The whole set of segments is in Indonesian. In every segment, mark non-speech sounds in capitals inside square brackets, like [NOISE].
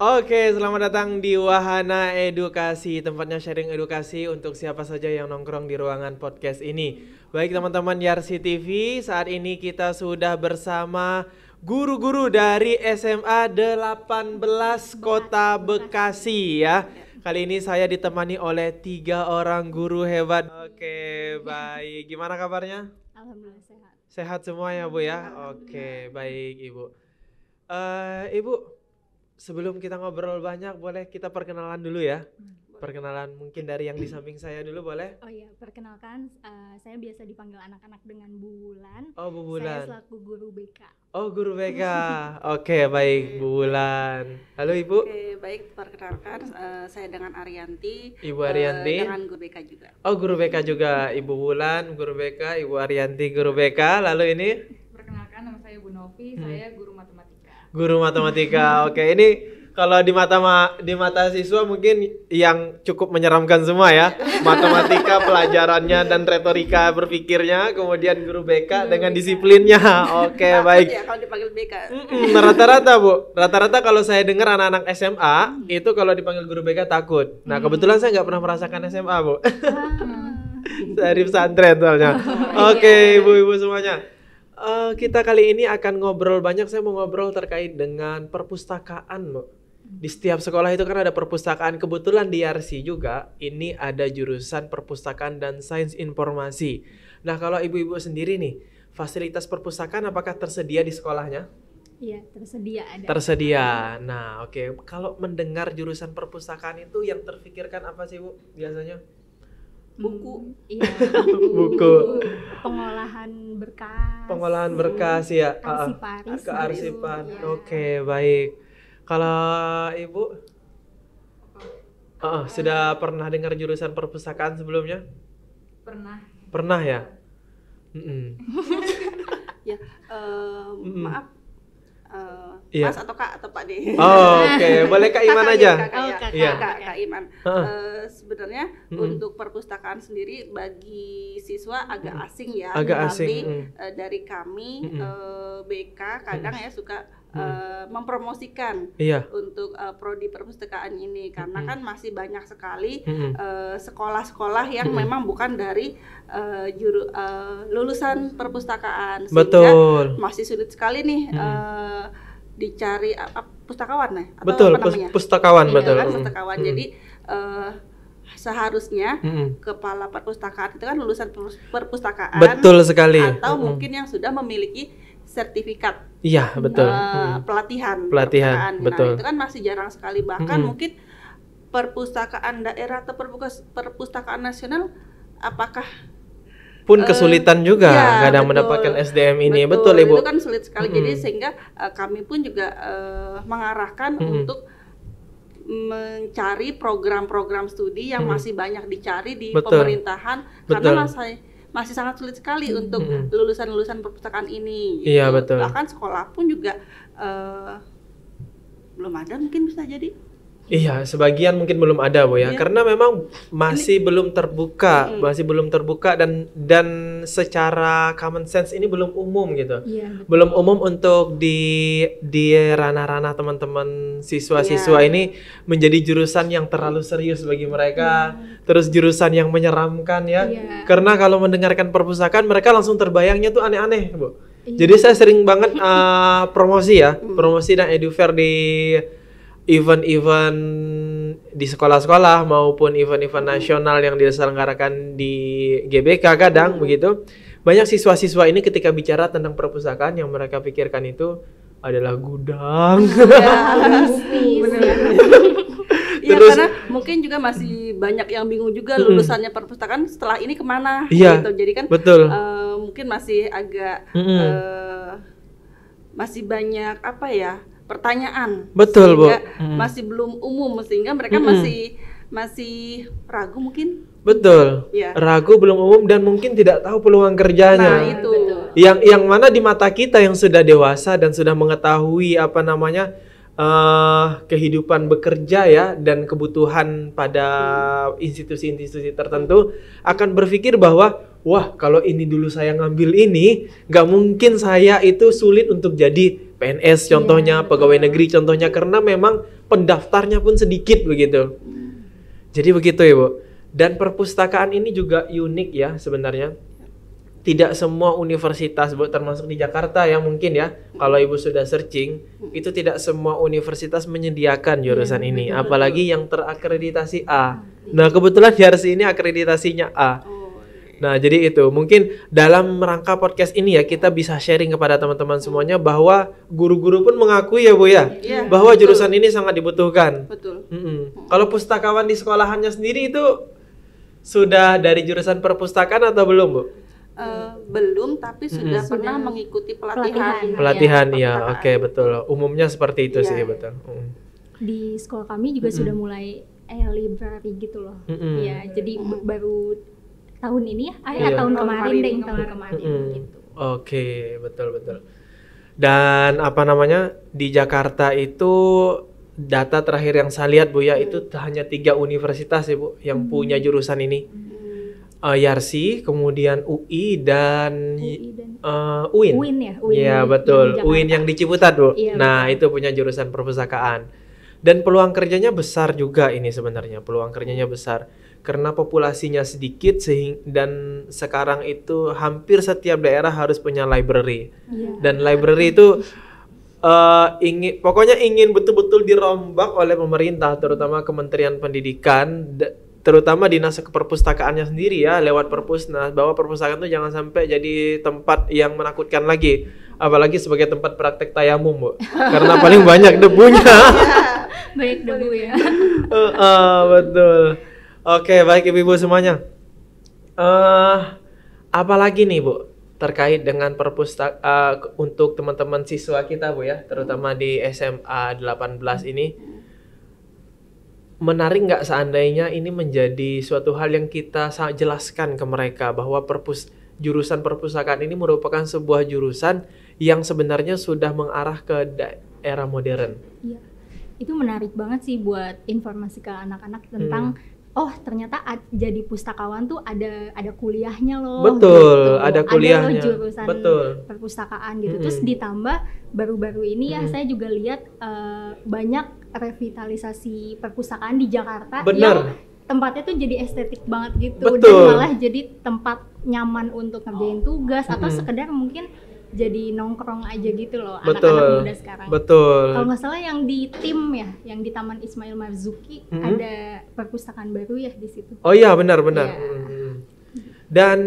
Oke, selamat datang di Wahana Edukasi, tempatnya sharing edukasi untuk siapa saja yang nongkrong di ruangan podcast ini. Baik teman-teman Yarsi TV, saat ini kita sudah bersama guru-guru dari SMA 18 Kota Bekasi ya. Kali ini saya ditemani oleh tiga orang guru hebat. Oke, baik. Gimana kabarnya? Alhamdulillah sehat. Sehat semua ya, Bu ya? Oke, baik, Ibu. Uh, Ibu, sebelum kita ngobrol banyak, boleh kita perkenalan dulu ya. Hmm, perkenalan mungkin dari yang di hmm. samping saya dulu boleh? Oh iya, perkenalkan uh, saya biasa dipanggil anak-anak dengan Bu Bulan. Oh, Bu Bulan. Saya selaku guru BK. Oh, guru BK. [LAUGHS] Oke, okay, baik Bu Bulan. Halo Ibu. Oke, okay, baik perkenalkan uh, saya dengan Arianti. Ibu eh, Arianti. Uh, dengan guru BK juga. Oh, guru BK juga. Ibu Bulan, guru BK, Ibu Arianti, guru BK. Lalu ini? Perkenalkan nama saya Bu Novi, hmm. saya guru matematika guru matematika. Oke, ini kalau di mata ma di mata siswa mungkin yang cukup menyeramkan semua ya. Matematika pelajarannya dan retorika berpikirnya, kemudian guru BK dengan disiplinnya. Oke, okay, baik. Ya kalau dipanggil BK. Nah, rata-rata, Bu. Rata-rata kalau saya dengar anak-anak SMA hmm. itu kalau dipanggil guru BK takut. Nah, hmm. kebetulan saya nggak pernah merasakan SMA, Bu. Ah. [LAUGHS] dari pesantren soalnya. Oh, iya. Oke, okay, ibu-ibu semuanya uh, kita kali ini akan ngobrol banyak. Saya mau ngobrol terkait dengan perpustakaan, Di setiap sekolah itu kan ada perpustakaan. Kebetulan di RC juga ini ada jurusan perpustakaan dan sains informasi. Nah, kalau ibu-ibu sendiri nih, fasilitas perpustakaan apakah tersedia di sekolahnya? Iya, tersedia ada. Tersedia. Nah, oke. Okay. Kalau mendengar jurusan perpustakaan itu yang terfikirkan apa sih, Bu? Biasanya? buku hmm. iya [LAUGHS] buku pengolahan berkas pengolahan berkas ya kearsipan, kearsipan ya. oke baik kalau ibu sudah pernah dengar jurusan perpustakaan sebelumnya? Pernah. Pernah ya? Mm -mm. [LAUGHS] ya, uh, mm -mm. maaf. Uh, Iya. Mas atau Kak atau Pak D? Oh, oke. Okay. [LAUGHS] Boleh Kak Iman kakak aja. Kak oh, kakak, iya. ya. kak, kak Iman. Uh, sebenarnya -hmm. untuk perpustakaan sendiri bagi siswa agak asing ya. Agak asing. Tapi mm. uh, eh, dari kami -hmm. uh, eh, BK kadang -hmm. ya suka Uh, mempromosikan iya. untuk uh, prodi perpustakaan ini karena -hmm. kan masih banyak sekali sekolah-sekolah -hmm. uh, yang -hmm. memang bukan dari uh, juru uh, lulusan perpustakaan sehingga Betul. masih sulit sekali nih -hmm. uh, dicari apa pustakawan ya? Atau betul, apa namanya? pustakawan iya, betul. Kan, pustakawan. Hmm. Jadi uh, seharusnya hmm. kepala perpustakaan itu kan lulusan perpustakaan betul sekali atau hmm. mungkin yang sudah memiliki sertifikat iya eh, betul uh, hmm. pelatihan pelatihan nah, betul nah, itu kan masih jarang sekali bahkan hmm. mungkin perpustakaan daerah atau perpustakaan nasional apakah pun eh, kesulitan uh, juga ya, kadang betul, mendapatkan SDM ini betul, betul ibu itu kan sulit sekali hmm. jadi sehingga uh, kami pun juga uh, mengarahkan hmm. untuk mencari program-program studi yang hmm. masih banyak dicari di betul. pemerintahan betul. karena masih masih sangat sulit sekali hmm. untuk lulusan-lulusan perpustakaan ini. Gitu. Iya betul. Bahkan sekolah pun juga uh, belum ada mungkin bisa jadi. Iya, sebagian mungkin belum ada, Bu ya. Yeah. Karena memang masih ini, belum terbuka, mm. masih belum terbuka dan dan secara common sense ini belum umum gitu. Yeah. belum umum untuk di di ranah-ranah teman-teman siswa-siswa yeah. ini menjadi jurusan yang terlalu serius bagi mereka, yeah. terus jurusan yang menyeramkan ya. Yeah. Karena kalau mendengarkan perpustakaan mereka langsung terbayangnya tuh aneh-aneh, Bu. Yeah. Jadi saya sering banget uh, [LAUGHS] promosi ya, mm. promosi dan edufair di event-event di sekolah-sekolah maupun event-event nasional yang diselenggarakan di GBK kadang hmm. begitu banyak siswa-siswa ini ketika bicara tentang perpustakaan yang mereka pikirkan itu adalah gudang. Ya, Iya, [LAUGHS] [LAUGHS] iya karena mungkin juga masih banyak yang bingung juga lulusannya perpustakaan setelah ini kemana iya, gitu. Jadi kan betul. Uh, mungkin masih agak mm -hmm. uh, masih banyak apa ya pertanyaan. Betul, Bu. Hmm. Masih belum umum sehingga mereka hmm. masih masih ragu mungkin. Betul. Ya. Ragu belum umum dan mungkin tidak tahu peluang kerjanya. Nah, itu. Yang yang mana di mata kita yang sudah dewasa dan sudah mengetahui apa namanya uh, kehidupan bekerja ya dan kebutuhan pada institusi-institusi tertentu akan berpikir bahwa wah kalau ini dulu saya ngambil ini, nggak mungkin saya itu sulit untuk jadi PNS iya. contohnya, yeah, pegawai negeri contohnya, karena memang pendaftarnya pun sedikit begitu. Hmm. Jadi begitu ya Bu. Dan perpustakaan ini juga unik ya sebenarnya. Tidak semua universitas, Bu, termasuk di Jakarta ya mungkin ya, kalau Ibu sudah searching, hmm. itu tidak semua universitas menyediakan iya, jurusan yeah, ini, betul, apalagi yang terakreditasi A. Hmm. Nah, kebetulan di RC ini akreditasinya A. Oh Nah, jadi itu mungkin dalam rangka podcast ini ya kita bisa sharing kepada teman-teman semuanya bahwa guru-guru pun mengakui ya Bu ya, ya bahwa betul. jurusan ini sangat dibutuhkan. Betul. Mm -mm. Kalau pustakawan di sekolahannya sendiri itu sudah dari jurusan perpustakaan atau belum Bu? Uh, belum tapi sudah hmm. pernah mengikuti pelatihan. Pelatihan ya, ya oke okay, betul. Umumnya seperti itu ya. sih iya. betul. Mm. Di sekolah kami juga mm -hmm. sudah mulai e-library eh, gitu loh. Mm -hmm. Ya, jadi mm -hmm. baru tahun ini ya, eh, iya. tahun kemarin deh, tahun kemarin hmm. gitu. Oke, okay, betul betul. Dan apa namanya di Jakarta itu data terakhir yang saya lihat Bu ya hmm. itu hanya tiga universitas ya Bu yang hmm. punya jurusan ini. Hmm. Uh, Yarsi, kemudian UI dan, UI dan uh, UIN. UIN ya, UIN. Iya, betul. Yang UIN yang di Ciputat, Bu. Iya, nah, betul. itu punya jurusan perpustakaan. Dan peluang kerjanya besar juga ini sebenarnya, peluang kerjanya besar karena populasinya sedikit sehing dan sekarang itu hampir setiap daerah harus punya library yeah. dan library itu uh, eh, ingin pokoknya ingin betul-betul dirombak oleh pemerintah terutama Kementerian Pendidikan terutama dinas keperpustakaannya sendiri ya lewat perpusnas bahwa perpustakaan itu jangan sampai jadi tempat yang menakutkan lagi apalagi sebagai tempat praktek tayamum bu karena paling banyak debunya [LAUGHS] iya. banyak debu ya uh, [LAUGHS] uh, betul Oke, baik ibu-ibu semuanya. Uh, eh, apalagi nih bu terkait dengan perpustaka uh, eh, untuk teman-teman siswa kita bu ya, terutama di SMA 18 ini. Menarik nggak seandainya ini menjadi suatu hal yang kita jelaskan ke mereka bahwa perpus jurusan perpustakaan ini merupakan sebuah jurusan yang sebenarnya sudah mengarah ke era modern. Iya, itu menarik banget sih buat informasi ke anak-anak tentang hmm oh ternyata jadi pustakawan tuh ada ada kuliahnya loh gitu. betul gitu. ada kuliahnya ada jurusan betul perpustakaan gitu -hmm. terus ditambah baru-baru ini ya saya juga lihat uh, banyak revitalisasi perpustakaan di Jakarta Bener. yang tempatnya tuh jadi estetik banget gitu Betul. dan malah jadi tempat nyaman untuk ngerjain oh. tugas atau -hmm. sekedar mungkin jadi nongkrong aja gitu loh anak-anak muda sekarang. Betul. Kalau nggak salah yang di tim ya, yang di Taman Ismail Marzuki -hmm. ada perpustakaan baru ya di situ. Oh iya benar benar. Ya. Hmm. Dan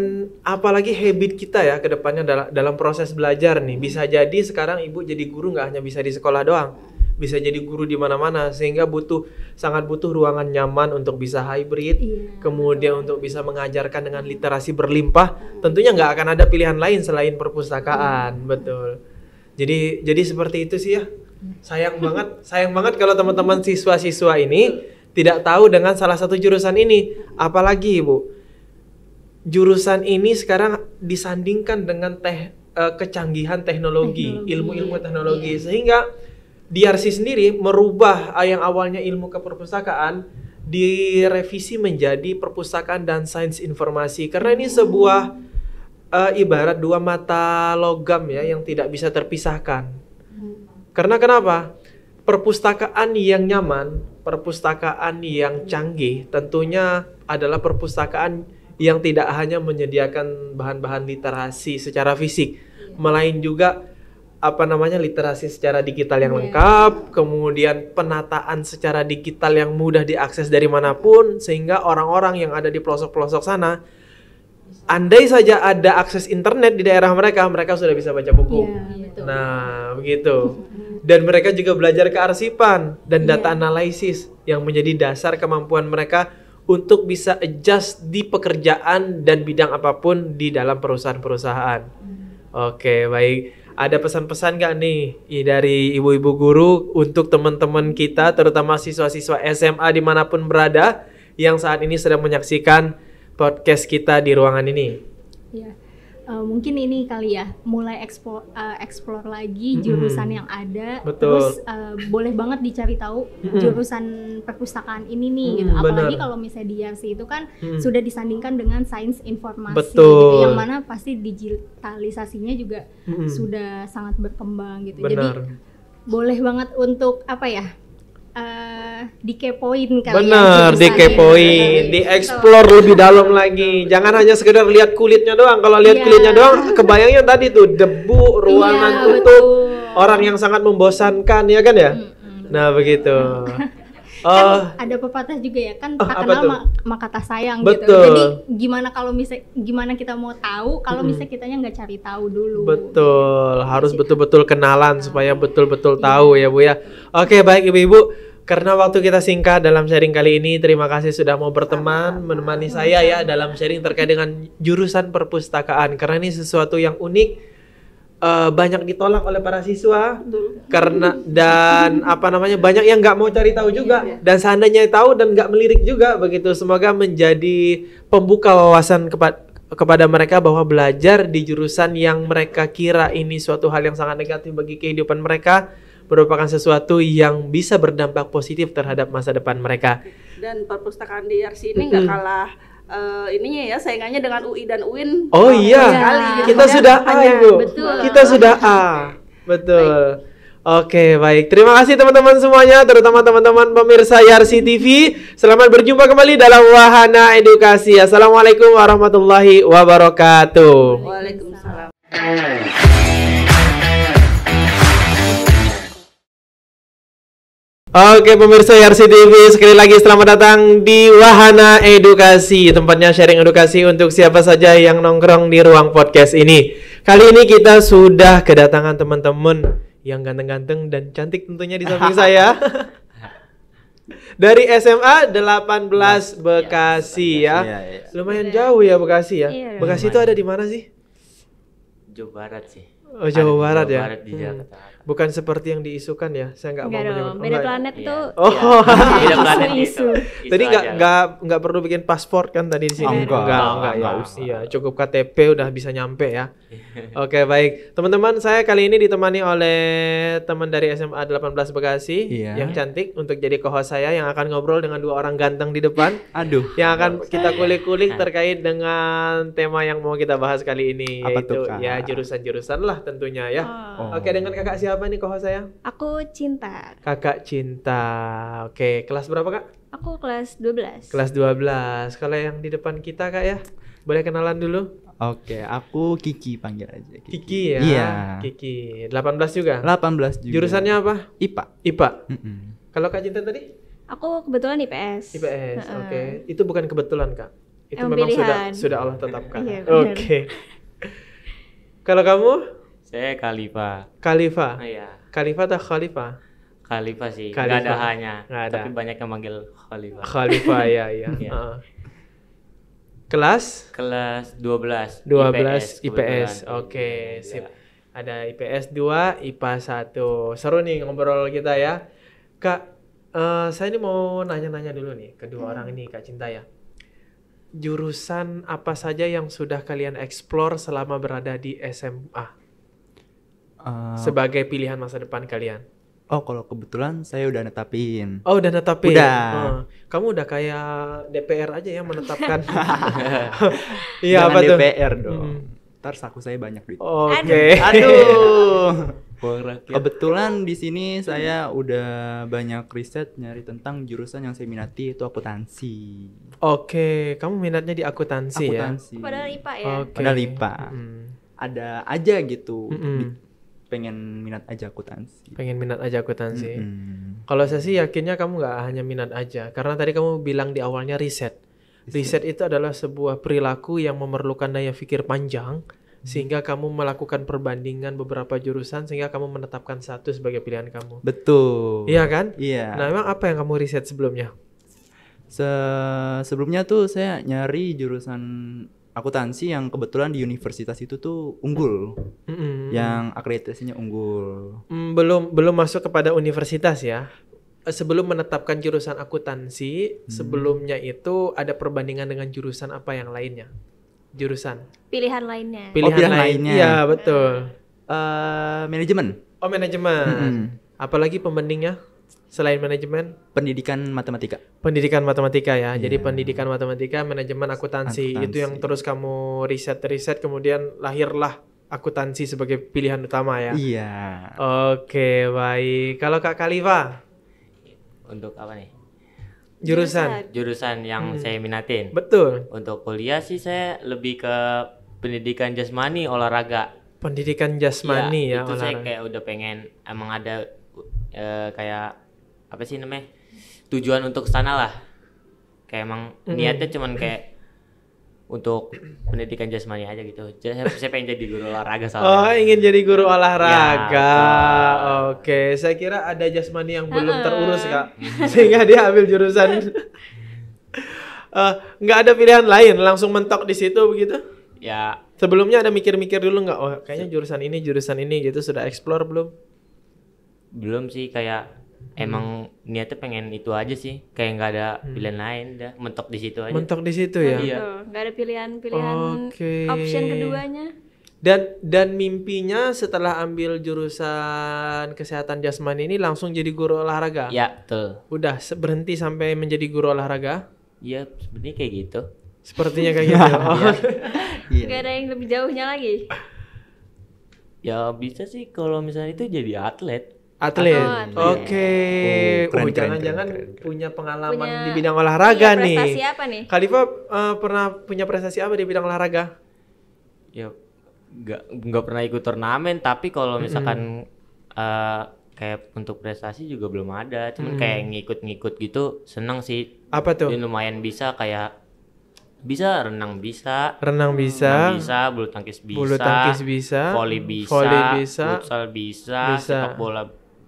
apalagi habit kita ya kedepannya dalam, dalam proses belajar nih. Bisa jadi sekarang ibu jadi guru nggak hanya bisa di sekolah doang bisa jadi guru di mana-mana sehingga butuh sangat butuh ruangan nyaman untuk bisa hybrid yeah. kemudian untuk bisa mengajarkan dengan literasi berlimpah tentunya nggak akan ada pilihan lain selain perpustakaan hmm. betul jadi jadi seperti itu sih ya iya. sayang banget sayang banget kalau teman-teman siswa-siswa ini tidak tahu dengan salah satu jurusan ini apalagi ibu jurusan ini sekarang disandingkan dengan teh eh, kecanggihan teknologi, ilmu-ilmu teknologi, teknologi iya. yeah. sehingga DRC sendiri merubah eh, yang awalnya ilmu keperpustakaan direvisi menjadi perpustakaan dan sains informasi karena ini oh. sebuah uh, ibarat dua mata logam ya yang tidak bisa terpisahkan. Karena kenapa? Perpustakaan yang nyaman, perpustakaan yang canggih tentunya adalah perpustakaan yang tidak hanya menyediakan bahan-bahan literasi secara fisik, iya. melainkan juga apa namanya literasi secara digital yang yeah. lengkap, kemudian penataan secara digital yang mudah diakses dari manapun sehingga orang-orang yang ada di pelosok-pelosok sana andai saja ada akses internet di daerah mereka, mereka sudah bisa baca buku. Yeah, iya, Nah, begitu. Dan mereka juga belajar kearsipan dan iya. data analisis yang menjadi dasar kemampuan mereka untuk bisa adjust di pekerjaan dan bidang apapun di dalam perusahaan-perusahaan. Hmm. Oke, okay, baik ada pesan-pesan gak nih dari ibu-ibu guru untuk teman-teman kita terutama siswa-siswa SMA dimanapun berada yang saat ini sedang menyaksikan podcast kita di ruangan ini? Yeah uh, mungkin ini kali ya mulai explore uh, explore lagi jurusan hmm yang ada Betul. terus uh, boleh banget dicari tahu hmm jurusan perpustakaan ini nih hmm gitu apalagi kalau misalnya di YRC itu kan hmm sudah disandingkan dengan sains informasi gitu. Betul. gitu yang mana pasti digitalisasinya juga hmm sudah sangat berkembang gitu Benar. jadi boleh banget untuk apa ya dikepoin kali ya, Bener, ya, dikepoin, gitu. dieksplor gitu. lebih dalam lagi. Jangan hanya sekedar lihat kulitnya doang. Kalau lihat yeah. kulitnya doang, kebayangnya tadi tuh debu, ruangan yeah, tutup, orang yang sangat membosankan ya kan ya? Mm -hmm. Nah, begitu. [LAUGHS] kan oh. ada pepatah juga ya kan ah, tak kenal ma maka sayang gitu. betul. gitu. Jadi gimana kalau misalnya gimana kita mau tahu kalau hmm. misalnya kitanya nggak cari tahu dulu. Betul, harus gitu. betul-betul kenalan nah. supaya ah. betul-betul iya. tahu ya Bu ya. Oke, baik Ibu-ibu. Karena waktu kita singkat dalam sharing kali ini, terima kasih sudah mau berteman, menemani saya ya dalam sharing terkait dengan jurusan perpustakaan. Karena ini sesuatu yang unik, uh, banyak ditolak oleh para siswa karena dan apa namanya banyak yang nggak mau cari tahu juga iya, iya. dan seandainya tahu dan nggak melirik juga begitu. Semoga menjadi pembuka wawasan kepada kepada mereka bahwa belajar di jurusan yang mereka kira ini suatu hal yang sangat negatif bagi kehidupan mereka merupakan sesuatu yang bisa berdampak positif terhadap masa depan mereka. Dan perpustakaan di Yarsi ini nggak mm -hmm. kalah uh, ininya ya saingannya dengan UI dan UIN. Oh, iya, ya. gitu. kita ya. sudah A ya, Betul. Kita sudah A, betul. Baik. Oke, baik. Terima kasih teman-teman semuanya, terutama teman-teman pemirsa Yarsi TV. Selamat berjumpa kembali dalam Wahana Edukasi. Assalamualaikum warahmatullahi wabarakatuh. Waalaikumsalam. Oke pemirsa YRC TV sekali lagi selamat datang di Wahana Edukasi Tempatnya sharing edukasi untuk siapa saja yang nongkrong di ruang podcast ini Kali ini kita sudah kedatangan teman-teman yang ganteng-ganteng dan cantik tentunya di samping saya [LAUGHS] Dari SMA 18 iya, Bekasi ya, iya, iya, Lumayan jauh ya Bekasi ya, Bekasi itu ada di mana sih? Jawa Barat sih Oh Jawa Barat, ya Jawa Barat di hmm. Jakarta Bukan seperti yang diisukan ya, saya nggak mau menyebut. Beda oh, ya? planet iya. tuh. Oh, iya. beda [LAUGHS] planet gitu. isu. isu. Tadi nggak nggak nggak perlu bikin paspor kan tadi di sini? Oh, enggak, enggak, enggak, enggak, enggak Iya, cukup KTP udah bisa nyampe ya. [LAUGHS] Oke, baik. Teman-teman, saya kali ini ditemani oleh teman dari SMA 18 Bekasi iya. yang cantik untuk jadi co saya yang akan ngobrol dengan dua orang ganteng di depan. Aduh. Yang akan kita kulik-kulik terkait dengan tema yang mau kita bahas kali ini Apa yaitu tuh, ya jurusan-jurusan lah tentunya ya. Oh. Oke, dengan Kakak siapa? apa nih kohos saya? Aku Cinta. Kakak Cinta. Oke, kelas berapa Kak? Aku kelas 12. Kelas 12. Kalau yang di depan kita Kak ya, boleh kenalan dulu? Oke, aku Kiki panggil aja. Kiki, Kiki ya. Iya. Kiki. 18 juga? 18 juga. Jurusannya apa? IPA. IPA. Mm -mm. Kalau Kak Cinta tadi? Aku kebetulan IPS. IPS. Uh -uh. Oke. Okay. Itu bukan kebetulan, Kak. Itu Emang memang sudah sudah Allah tetapkan. Iya, oke. Okay. Kalau kamu? Saya eh, Khalifa. Khalifa. Oh, iya. Khalifa atau Khalifa? Khalifa sih. Khalifa. Gak ada hanya. Gak ada. Tapi banyak yang manggil Khalifa. Khalifa ya ya. ya. Kelas? Kelas 12. dua IPS. IPS. Oke, okay, ya. sip. Ada IPS 2, IPA 1. Seru nih ngobrol kita ya. Kak, uh, saya ini mau nanya-nanya dulu nih kedua orang ini Kak Cinta ya jurusan apa saja yang sudah kalian explore selama berada di SMA? Eh, sebagai pilihan masa depan kalian? Oh, kalau kebetulan saya udah netapin. Oh, udah netapin. Udah. Uh, kamu udah kayak DPR aja ya menetapkan. [LAUGHS] [LAUGHS] Iya, apa tuh? DPR dong. Hmm. Ntar saku saya banyak duit. Oh, oke. Okay. Aduh. [LAUGHS] kebetulan di sini saya udah banyak riset nyari tentang jurusan yang saya minati itu akuntansi. Oke, kamu minatnya di akuntansi, akuntansi. ya? Akuntansi. Padahal IPA ya. Okay. Padahal IPA. Hmm. Ada aja gitu. Hmm pengen minat aja akuntansi. Pengen minat aja akuntansi. Mm -hmm. Kalau saya sih yakinnya kamu nggak hanya minat aja, karena tadi kamu bilang di awalnya riset. Riset, itu adalah sebuah perilaku yang memerlukan daya pikir panjang sehingga kamu melakukan perbandingan beberapa jurusan sehingga kamu menetapkan satu sebagai pilihan kamu. Betul. Iya kan? Iya. Nah, memang apa yang kamu riset sebelumnya? Se sebelumnya tuh saya nyari jurusan akuntansi yang kebetulan di universitas itu tuh unggul, mm-hmm. yang akreditasinya unggul. Mm, belum belum masuk kepada universitas ya. Sebelum menetapkan jurusan akuntansi, hmm. sebelumnya itu ada perbandingan dengan jurusan apa yang lainnya? Jurusan? Pilihan lainnya. Oh, pilihan, oh, pilihan lain. lainnya. Iya betul. Uh, manajemen. Oh manajemen. Hmm. Apalagi pembandingnya? selain manajemen pendidikan matematika pendidikan matematika ya yeah. jadi pendidikan matematika manajemen akuntansi. itu yang terus kamu riset riset kemudian lahirlah akuntansi sebagai pilihan utama ya iya yeah. oke okay, baik kalau kak Kaliva untuk apa nih jurusan jurusan yang hmm. saya minatin betul untuk kuliah sih saya lebih ke pendidikan jasmani olahraga pendidikan jasmani ya, ya itu olahraga. saya kayak udah pengen emang ada uh, kayak apa sih namanya tujuan untuk sana lah kayak emang mm. niatnya cuman kayak untuk pendidikan jasmani aja gitu. Jadi saya, saya pengen jadi guru olahraga soalnya. Oh, ingin jadi guru ya, olahraga. Ya, Oke, okay. saya kira ada jasmani yang belum terurus, Kak. [LAUGHS] Sehingga dia ambil jurusan [LAUGHS] eh, nggak uh, ada pilihan lain, langsung mentok di situ begitu. Ya. Sebelumnya ada mikir-mikir dulu nggak? Oh, kayaknya jurusan ini, jurusan ini gitu sudah explore belum? Belum sih, kayak emang hmm. niatnya pengen itu aja sih kayak nggak ada hmm. pilihan hmm. lain dah mentok di situ aja mentok di situ ya iya. nggak iya. ada pilihan-pilihan okay. option keduanya dan dan mimpinya setelah ambil jurusan kesehatan jasmani ini langsung jadi guru olahraga ya tuh. udah berhenti sampai menjadi guru olahraga iya sebenarnya kayak gitu sepertinya kayak [LAUGHS] gitu iya. oh. ya. ada yang lebih jauhnya lagi ya bisa sih kalau misalnya itu jadi atlet Atlet. atlet. Oke. Okay. Oh, oh jangan-jangan punya pengalaman punya, di bidang olahraga punya nih. Prestasi apa nih? Khalifa uh, pernah punya prestasi apa di bidang olahraga? Ya nggak nggak pernah ikut turnamen, tapi kalau misalkan mm uh, kayak untuk prestasi juga belum ada. Cuman kayak ngikut-ngikut gitu seneng sih. Apa tuh? Ini lumayan bisa kayak bisa renang bisa renang bisa renang bisa bulu tangkis bisa bulu tangkis bisa voli bisa voli bisa futsal bisa, bisa. sepak bola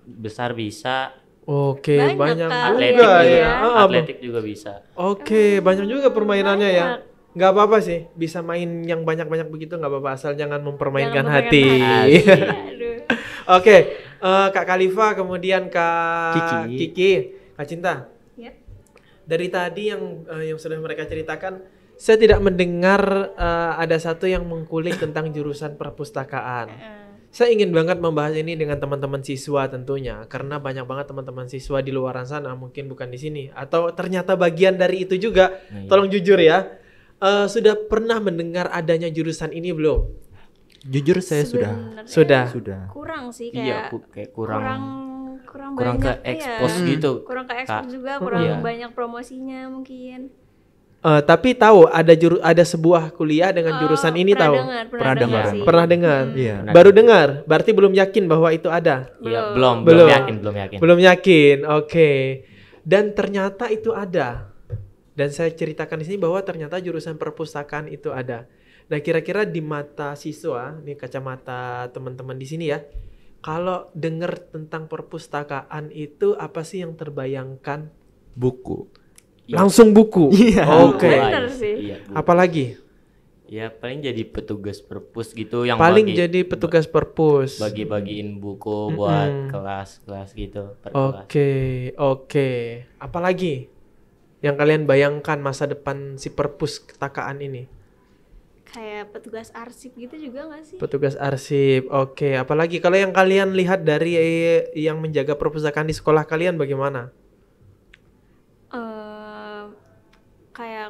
besar bisa. Oke, banyak, banyak. atletik ya. juga, ya. Atletik juga bisa. Oke, banyak juga permainannya ya. banyak. ya Gak apa-apa sih bisa main yang banyak-banyak begitu gak apa-apa asal jangan mempermainkan jangan hati, [LAUGHS] oke okay. uh, eh, kak Khalifa kemudian kak Kiki, Kiki. kak Cinta ya. dari tadi yang uh, yang sudah mereka ceritakan saya tidak mendengar uh, ada satu yang mengkulik tentang jurusan perpustakaan [LAUGHS] Saya ingin banget membahas ini dengan teman-teman siswa tentunya, karena banyak banget teman-teman siswa di luar sana, mungkin bukan di sini, atau ternyata bagian dari itu juga. Nah, iya. Tolong jujur ya, uh, sudah pernah mendengar adanya jurusan ini belum? Jujur saya Sebenernya sudah, sudah, kurang sih iya, kayak, iya, ku, kayak kurang, kurang kurang, kurang banyak, ke expose ya. gitu. Kurang ke expose juga, iya. kurang iya. banyak promosinya mungkin. Uh, tapi tahu ada juru ada sebuah kuliah dengan ah, jurusan ini pernah tahu dengar, pernah, pernah dengar dengar pernah dengar hmm. yeah. Iya, baru dengar berarti belum yakin bahwa itu ada iya, belum belum belum yakin belum yakin belum yakin oke okay. dan ternyata itu ada dan saya ceritakan di sini bahwa ternyata jurusan perpustakaan itu ada nah kira-kira di mata siswa ini kacamata teman-teman di sini ya kalau dengar tentang perpustakaan itu apa sih yang terbayangkan buku Iya. Langsung buku. [LAUGHS] Iya. Oke. Okay. Iya, Apalagi? Ya paling jadi petugas perpus gitu yang paling bagi, jadi petugas perpus bagi-bagiin buku mm-hmm. buat kelas-kelas gitu. Oke oke. Okay, okay. Apalagi yang kalian bayangkan masa depan si perpus ketakaan ini? Kayak petugas arsip gitu juga gak sih? Petugas arsip, oke. Okay. Apalagi kalau yang kalian lihat dari yang menjaga perpustakaan di sekolah kalian bagaimana?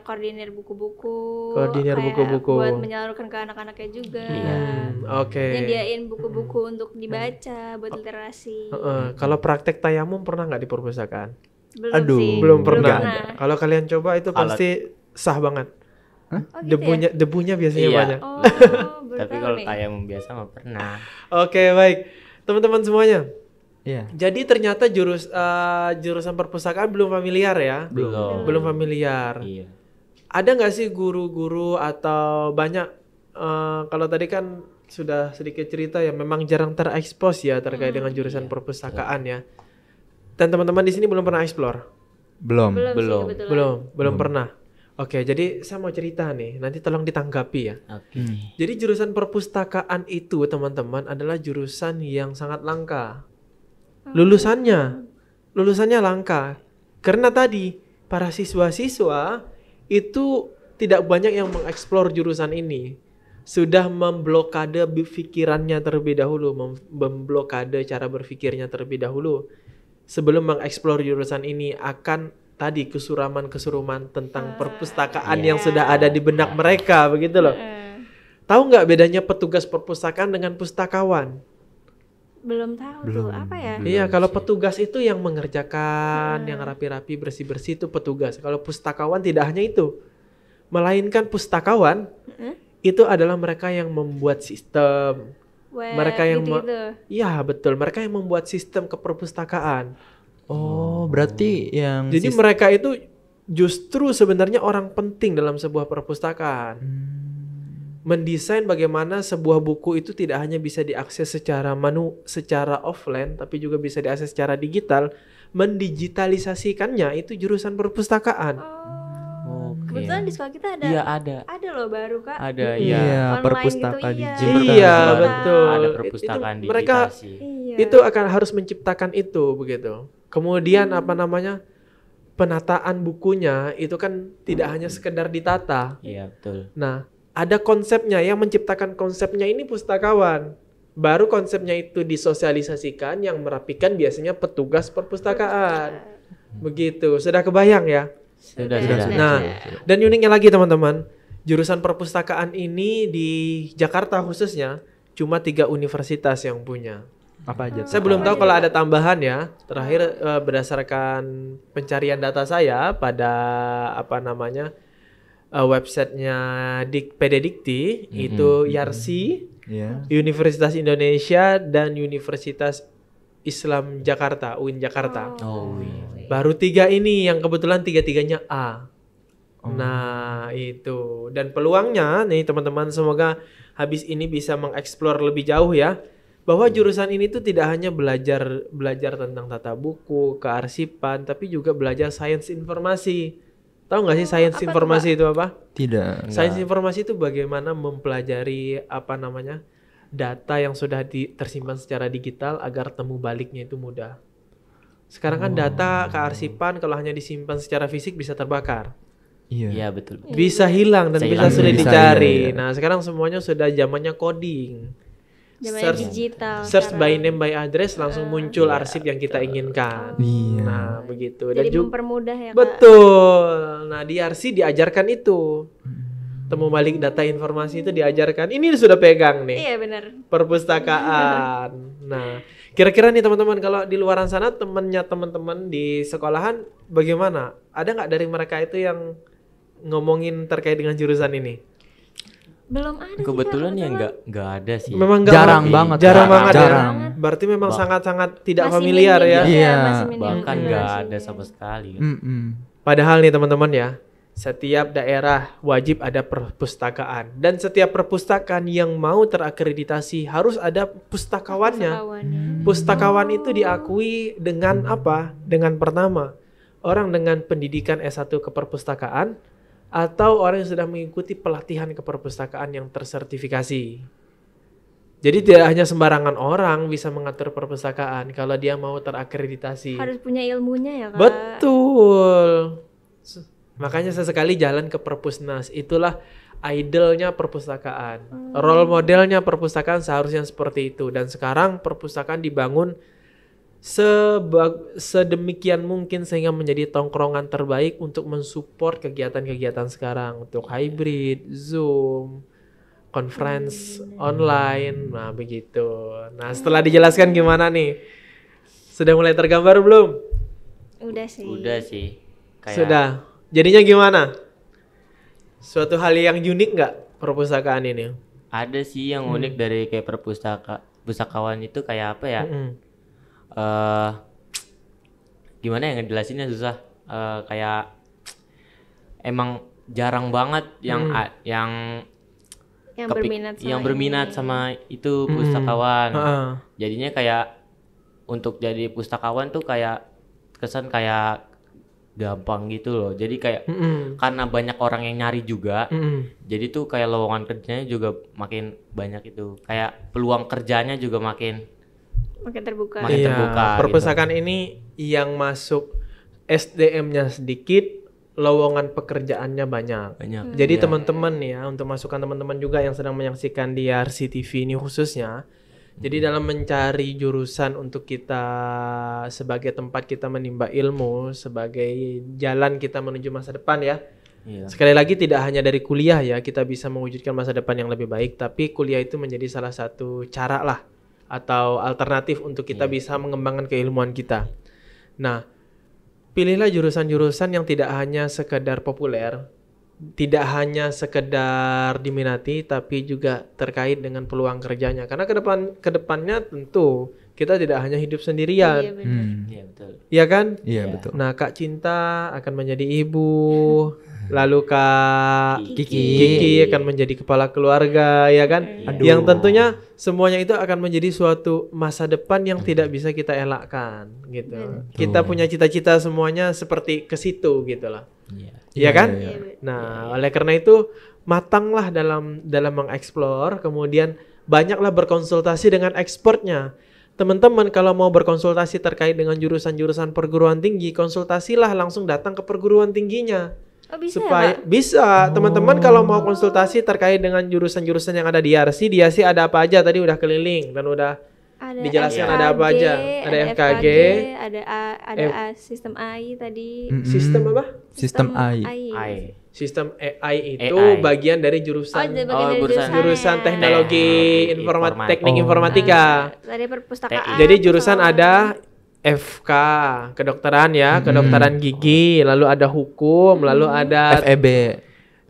koordinir buku-buku koordinir buku-buku buat menyalurkan ke anak-anaknya juga Iya, hmm. oke okay. nyediain buku-buku untuk dibaca buat oh. literasi kalau praktek tayamum pernah nggak di perpustakaan belum aduh sih. belum pernah, kalau kalian coba itu pasti sah banget oh, gitu ya? debunya debunya biasanya iya. banyak. Oh, [LAUGHS] Tapi kalau tayamum biasa nggak pernah. Oke, baik. Teman-teman semuanya, Yeah. Jadi ternyata jurus uh, jurusan perpustakaan belum familiar ya? Belum. Belum familiar. Iya ada nggak sih guru-guru atau banyak uh, kalau tadi kan sudah sedikit cerita ya memang jarang terekspos ya terkait hmm. dengan jurusan iya. perpustakaan ya. Dan teman-teman di sini belum pernah explore. Belum, belum, belum, sih, belum, belum, belum pernah. Oke, jadi saya mau cerita nih. Nanti tolong ditanggapi ya. Oke. Okay. Hmm. Jadi jurusan perpustakaan itu teman-teman adalah jurusan yang sangat langka. Oh. Lulusannya, lulusannya langka. Karena tadi para siswa-siswa itu tidak banyak yang mengeksplor jurusan ini sudah memblokade pikirannya terlebih dahulu, memblokade cara berpikirnya terlebih dahulu sebelum mengeksplor jurusan ini akan tadi kesuraman kesuruman tentang uh, perpustakaan yeah. yang sudah ada di benak mereka begitu loh. Uh. Tahu nggak bedanya petugas perpustakaan dengan pustakawan? belum tahu belum, tuh apa ya iya, belum. iya kalau petugas itu yang mengerjakan hmm. yang rapi-rapi bersih-bersih itu petugas kalau pustakawan tidak hanya itu melainkan pustakawan hmm? itu adalah mereka yang membuat sistem Web, mereka yang gitu -gitu. ya betul mereka yang membuat sistem perpustakaan oh berarti yang jadi mereka itu justru sebenarnya orang penting dalam sebuah perpustakaan hmm mendesain bagaimana sebuah buku itu tidak hanya bisa diakses secara manu secara offline tapi juga bisa diakses secara digital mendigitalisasikannya itu jurusan perpustakaan. Oh, okay. Kebetulan di sekolah kita ada. Iya ada. Ada loh baru kak. Ada iya. Ya, perpustakaan gitu, digital. Iya, iya betul. Ada perpustakaan itu, Mereka iya. itu akan harus menciptakan itu begitu. Kemudian hmm. apa namanya penataan bukunya itu kan tidak hmm. hanya sekedar ditata. Iya betul. Nah ada konsepnya yang menciptakan konsepnya ini pustakawan baru konsepnya itu disosialisasikan yang merapikan biasanya petugas perpustakaan begitu sudah kebayang ya sudah sudah, sudah. nah dan uniknya lagi teman-teman jurusan perpustakaan ini di Jakarta khususnya cuma tiga universitas yang punya apa aja saya belum tahu kalau ada tambahan ya terakhir eh, berdasarkan pencarian data saya pada apa namanya uh, websitenya Dik Pededikti mm -hmm. itu mm-hmm. Yarsi, yeah. Universitas Indonesia dan Universitas Islam Jakarta, UIN Jakarta. Oh. oh iya. Baru tiga ini yang kebetulan tiga-tiganya A. Oh. Nah, itu. Dan peluangnya nih teman-teman semoga habis ini bisa mengeksplor lebih jauh ya bahwa iya. jurusan ini tuh tidak hanya belajar belajar tentang tata buku, kearsipan, tapi juga belajar sains informasi. Tahu nggak sih hmm, sains informasi itu, apa? Tidak. Sains informasi itu bagaimana mempelajari apa namanya data yang sudah di, tersimpan secara digital agar temu baliknya itu mudah. Sekarang kan oh. data kearsipan kalau hanya disimpan secara fisik bisa terbakar. Iya. Iya betul, Bisa hilang dan bisa, bisa hilang, dicari. Iya. Nah, sekarang semuanya sudah zamannya coding search digital. Search sekarang. by name by address langsung ah, muncul iya, arsip yang kita inginkan. Iya. Nah, begitu. Dan juga, mempermudah ya, Betul. Nah, di arsip diajarkan itu. Hmm. Temu balik data informasi itu diajarkan. Ini sudah pegang nih. Iya, benar. Perpustakaan. nah, kira-kira nih teman-teman kalau di luaran sana temennya teman-teman di sekolahan bagaimana? Ada nggak dari mereka itu yang ngomongin terkait dengan jurusan ini? belum ada kebetulan sih, ya nggak nggak ada sih memang gak jarang banget ya? jarang banget jarang ya. berarti memang sangat sangat tidak masih familiar ya, ya iya ya, bahkan iya nggak ada sama sekali mm padahal nih teman-teman ya setiap daerah wajib ada perpustakaan dan setiap perpustakaan yang mau terakreditasi harus ada pustakawannya. Hmm. Pustakawan itu diakui dengan apa? Dengan pertama, orang dengan pendidikan S1 ke perpustakaan atau orang yang sudah mengikuti pelatihan keperpustakaan yang tersertifikasi. Jadi tidak hanya sembarangan orang bisa mengatur perpustakaan kalau dia mau terakreditasi. Harus punya ilmunya ya, Kak. Betul. Makanya sesekali jalan ke perpusnas. Itulah idolnya perpustakaan. Hmm. Role modelnya perpustakaan seharusnya seperti itu dan sekarang perpustakaan dibangun sebag sedemikian mungkin sehingga menjadi tongkrongan terbaik untuk mensupport kegiatan-kegiatan sekarang untuk hybrid, Zoom, conference hmm. online, nah begitu. Nah setelah dijelaskan gimana nih, sudah mulai tergambar belum? Udah sih. Udah sih. Kayak... Sudah. Jadinya gimana? Suatu hal yang unik nggak perpustakaan ini? Ada sih yang unik hmm. dari kayak perpustaka pustakawan itu kayak apa ya? Hmm uh, gimana ya ngejelasinnya susah uh, kayak emang jarang banget yang hmm. a, yang yang berminat sama yang berminat ini. sama itu hmm. pustakawan hmm. jadinya kayak untuk jadi pustakawan tuh kayak kesan kayak gampang gitu loh jadi kayak mm mm karena banyak orang yang nyari juga mm mm jadi tuh kayak lowongan kerjanya juga makin banyak itu kayak peluang kerjanya juga makin makin terbuka. Makin iya, terbuka. Gitu. Perpustakaan gitu. ini yang masuk SDM-nya sedikit, lowongan pekerjaannya banyak. Banyak. Hmm. Jadi iya. teman-teman ya, untuk masukan teman-teman juga yang sedang menyaksikan di RCTV ini khususnya. Hmm. Jadi dalam mencari jurusan untuk kita sebagai tempat kita menimba ilmu, sebagai jalan kita menuju masa depan ya. Yeah. Sekali lagi tidak hanya dari kuliah ya kita bisa mewujudkan masa depan yang lebih baik, tapi kuliah itu menjadi salah satu cara lah atau alternatif untuk kita yeah. bisa mengembangkan keilmuan kita. Nah, pilihlah jurusan-jurusan yang tidak hanya sekedar populer, tidak hanya sekedar diminati tapi juga terkait dengan peluang kerjanya karena ke depan ke depannya tentu kita tidak hanya hidup sendirian. Iya, hmm. iya betul. Iya hmm. yeah, kan? Iya yeah. betul. Nah, Kak Cinta akan menjadi ibu lalu Kak Kiki. Kiki akan menjadi kepala keluarga ya kan iya. Aduh. yang tentunya semuanya itu akan menjadi suatu masa depan yang tidak bisa kita elakkan gitu Aduh. Iya. kita punya cita-cita semuanya seperti ke situ gitulah yeah. ya yeah, iya, kan yeah, yeah. nah oleh karena itu matanglah dalam dalam mengeksplor kemudian banyaklah berkonsultasi dengan expertnya teman-teman kalau mau berkonsultasi terkait dengan jurusan-jurusan perguruan tinggi konsultasilah langsung datang ke perguruan tingginya Oh, bisa ya, supaya ya, bisa teman-teman oh. kalau mau konsultasi terkait dengan jurusan-jurusan yang ada di RC di RC ada apa aja tadi udah keliling dan udah ada dijelaskan FKG, ada apa aja ada, ada FKG, FKG ada A, ada F A, sistem AI tadi mm -hmm. sistem apa sistem, AI. AI sistem AI itu AI. bagian dari jurusan oh, bagian oh, dari jurusan, jurusan teknologi, informat, informat teknik informatika oh. dari jadi jurusan ada FK kedokteran ya, hmm. kedokteran gigi, lalu ada hukum, lalu hmm. ada FEB.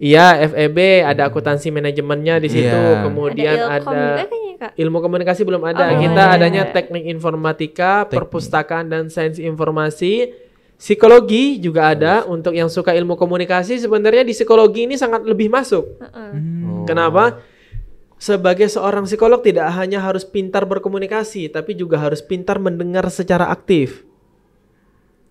Iya, FEB ada hmm. akuntansi manajemennya di situ. Yeah. Kemudian ada, ada ilmu komunikasi belum ada. Oh, Kita yeah. adanya teknik informatika, teknik. perpustakaan dan sains informasi. Psikologi juga ada yes. untuk yang suka ilmu komunikasi. Sebenarnya di psikologi ini sangat lebih masuk. Uh -uh. Hmm. Kenapa? Oh sebagai seorang psikolog tidak hanya harus pintar berkomunikasi, tapi juga harus pintar mendengar secara aktif.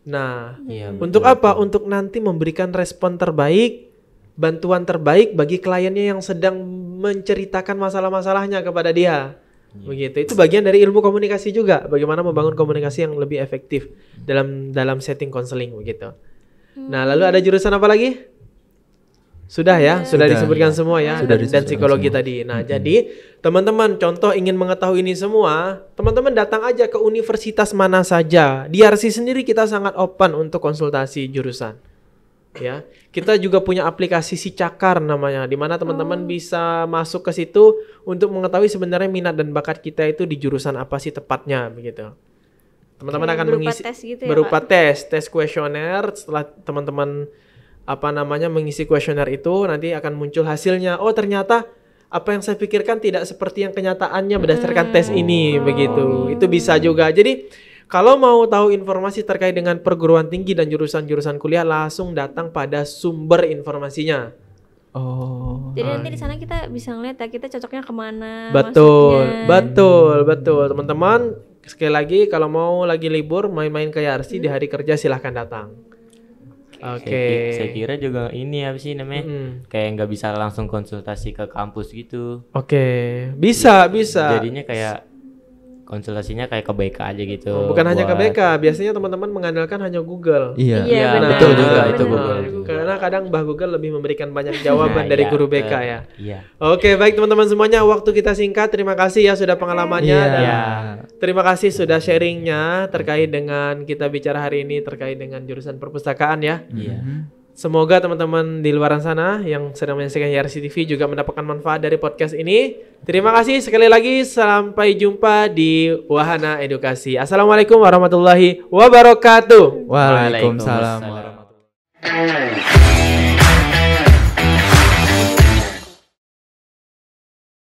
Nah, ya, betul. untuk apa? Untuk nanti memberikan respon terbaik, bantuan terbaik bagi kliennya yang sedang menceritakan masalah-masalahnya kepada dia. Ya. Begitu. Itu bagian dari ilmu komunikasi juga, bagaimana membangun komunikasi yang lebih efektif dalam dalam setting konseling begitu. Hmm. Nah, lalu ada jurusan apa lagi? Sudah ya, sudah, sudah disebutkan ya. semua ya sudah dan psikologi semua. tadi. Nah, hmm. jadi teman-teman contoh ingin mengetahui ini semua, teman-teman datang aja ke universitas mana saja. Di RC sendiri kita sangat open untuk konsultasi jurusan. Ya. Kita juga punya aplikasi Si Cakar namanya di mana teman-teman oh. bisa masuk ke situ untuk mengetahui sebenarnya minat dan bakat kita itu di jurusan apa sih tepatnya begitu. Teman-teman akan berupa mengisi tes gitu ya, berupa Pak? tes, tes kuesioner setelah teman-teman apa namanya mengisi kuesioner itu nanti akan muncul hasilnya oh ternyata apa yang saya pikirkan tidak seperti yang kenyataannya berdasarkan tes hmm. ini oh. begitu itu bisa juga jadi kalau mau tahu informasi terkait dengan perguruan tinggi dan jurusan-jurusan kuliah langsung datang pada sumber informasinya Oh. Jadi nanti di sana kita bisa ngeliat ya kita cocoknya kemana. Betul, maksudnya. betul, hmm. betul. Teman-teman sekali lagi kalau mau lagi libur main-main ke Yarsi hmm. di hari kerja silahkan datang. Oke. Okay. Saya, saya kira juga ini apa sih namanya? Mm. Kayak nggak bisa langsung konsultasi ke kampus gitu. Oke, okay. bisa ya, bisa. Jadinya kayak konsultasinya kayak ke BK aja gitu. Oh, bukan hanya ke BK, biasanya teman-teman mengandalkan hanya Google. Iya, iya nah, betul juga benar. itu Google. Karena kadang Mbah Google lebih memberikan banyak iya, jawaban nah, dari iya, guru BK uh, ya. Iya. Oke, baik teman-teman semuanya, waktu kita singkat. Terima kasih ya sudah pengalamannya iya. dan yeah. terima kasih sudah sharingnya terkait dengan kita bicara hari ini terkait dengan jurusan perpustakaan ya. Iya. Mm Semoga teman-teman di luar sana yang sedang menyaksikan YRC TV juga mendapatkan manfaat dari podcast ini. Terima kasih sekali lagi. Sampai jumpa di Wahana Edukasi. Assalamualaikum warahmatullahi wabarakatuh. Waalaikumsalam warahmatullahi wabarakatuh.